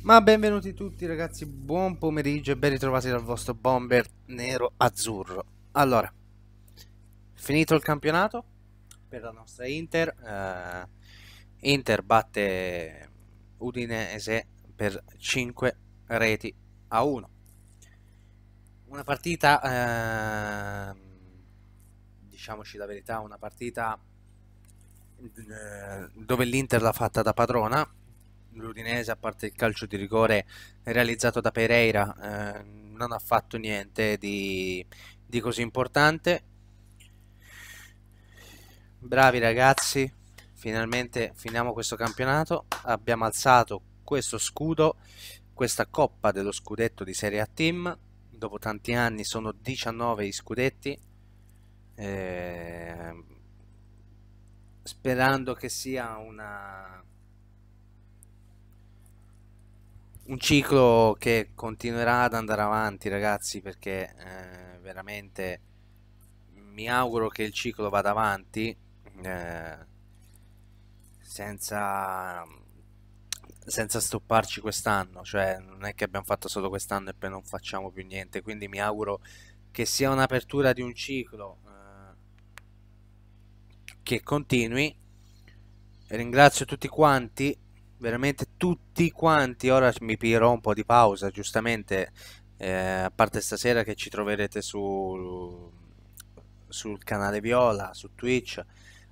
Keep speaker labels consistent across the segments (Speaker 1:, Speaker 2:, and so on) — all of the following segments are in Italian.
Speaker 1: Ma benvenuti tutti ragazzi, buon pomeriggio e ben ritrovati dal vostro bomber nero azzurro. Allora, finito il campionato per la nostra Inter. Eh, Inter batte Udinese per 5 reti a 1. Una partita, eh, diciamoci la verità, una partita eh, dove l'Inter l'ha fatta da padrona l'Udinese, a parte il calcio di rigore realizzato da Pereira, eh, non ha fatto niente di, di così importante. Bravi ragazzi, finalmente finiamo questo campionato. Abbiamo alzato questo scudo, questa coppa dello scudetto di Serie A Team. Dopo tanti anni sono 19 i scudetti. Eh, sperando che sia una un ciclo che continuerà ad andare avanti ragazzi perché eh, veramente mi auguro che il ciclo vada avanti eh, senza senza stopparci quest'anno cioè non è che abbiamo fatto solo quest'anno e poi non facciamo più niente quindi mi auguro che sia un'apertura di un ciclo eh, che continui ringrazio tutti quanti veramente tutti quanti. Ora mi pirò un po' di pausa, giustamente, eh, a parte stasera che ci troverete su, sul canale Viola, su Twitch,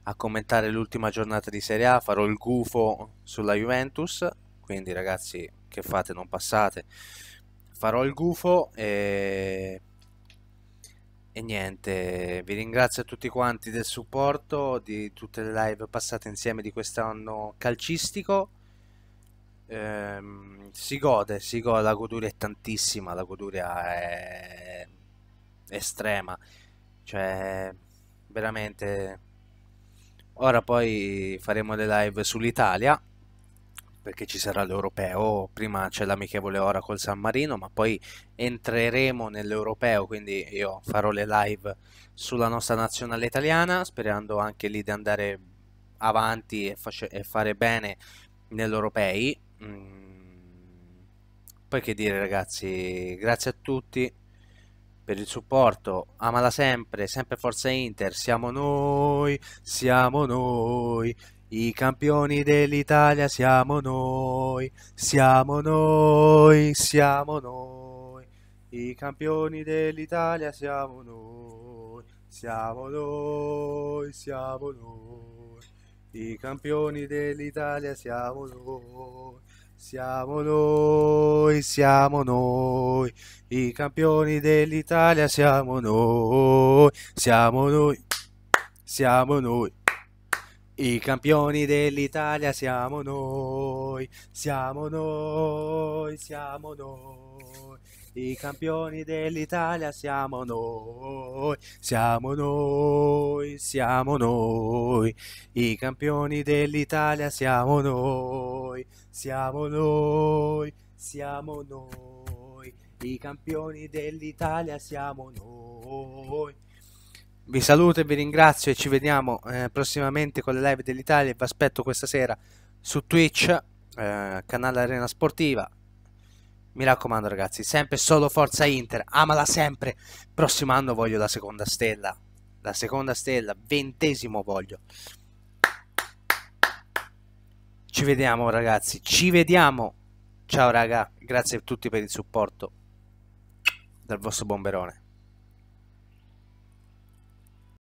Speaker 1: a commentare l'ultima giornata di Serie A. Farò il gufo sulla Juventus, quindi ragazzi, che fate, non passate. Farò il gufo e... E niente, vi ringrazio a tutti quanti del supporto, di tutte le live passate insieme di quest'anno calcistico ehm, si gode, si gode, la goduria è tantissima, la goduria è estrema, cioè veramente... Ora poi faremo le live sull'Italia, perché ci sarà l'europeo, prima c'è l'amichevole ora col San Marino, ma poi entreremo nell'europeo, quindi io farò le live sulla nostra nazionale italiana, sperando anche lì di andare avanti e, e fare bene nell'europei, Mm. poi che dire ragazzi grazie a tutti per il supporto amala sempre sempre forza Inter siamo noi siamo noi i campioni dell'Italia siamo noi siamo noi siamo noi i campioni dell'Italia siamo noi siamo noi siamo noi i campioni dell'Italia siamo noi, siamo noi, siamo noi. I campioni dell'Italia siamo noi, siamo noi, siamo noi. I campioni dell'Italia siamo noi, siamo noi, siamo noi. I campioni dell'Italia siamo noi, siamo noi, siamo noi. I campioni dell'Italia siamo noi, siamo noi, siamo noi. I campioni dell'Italia siamo noi. Vi saluto e vi ringrazio e ci vediamo eh, prossimamente con le live dell'Italia vi aspetto questa sera su Twitch, eh, canale Arena Sportiva. Mi raccomando ragazzi, sempre solo Forza Inter, amala sempre. Prossimo anno voglio la seconda stella, la seconda stella, ventesimo voglio. Ci vediamo ragazzi, ci vediamo. Ciao raga, grazie a tutti per il supporto dal vostro bomberone.